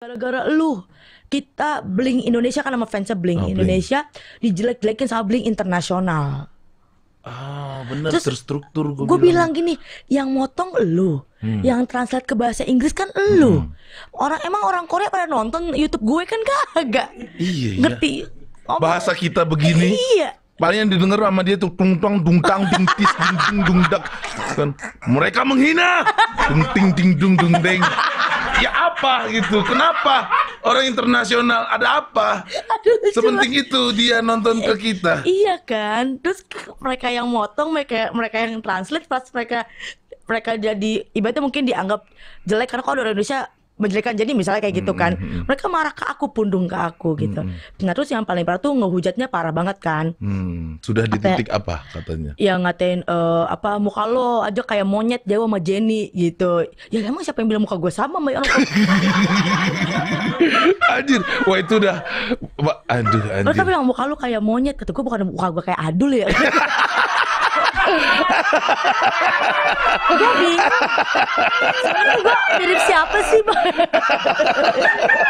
Gara-gara lu kita bling Indonesia kan nama fansnya bling oh, Indonesia dijelek-jelekin sama bling internasional. Ah, bener Terus, terstruktur gue bilang. bilang gini, yang motong lu, hmm. yang translate ke bahasa Inggris kan lu. Hmm. Orang emang orang Korea pada nonton YouTube gue kan kagak. Iya, iya. Ngerti. Iya. Bahasa kita begini. Iya. Paling yang didengar sama dia tuh tung tung dung tang ding tis ding dung dak. Kan mereka menghina. Ding ting ding dung dung deng ya apa gitu kenapa orang internasional ada apa Aduh, sepenting jelas. itu dia nonton ke kita iya kan terus mereka yang motong mereka mereka yang translate pas mereka mereka jadi ibaratnya mungkin dianggap jelek karena kalau orang Indonesia menjelekan jadi misalnya kayak gitu hmm, kan mm-hmm. mereka marah ke aku pundung ke aku gitu mm-hmm. nah terus yang paling parah tuh ngehujatnya parah banget kan mm. sudah di ya? titik apa katanya ya ngatain uh, apa muka lo aja kayak monyet Jawa sama Jenny gitu ya emang siapa yang bilang muka gue sama sama orang anjir wah itu udah aduh anjir tapi bilang muka lo kayak monyet kata gue bukan muka gue kayak adul ya gue bingung. Sebenernya gue mirip siapa sih, Bang?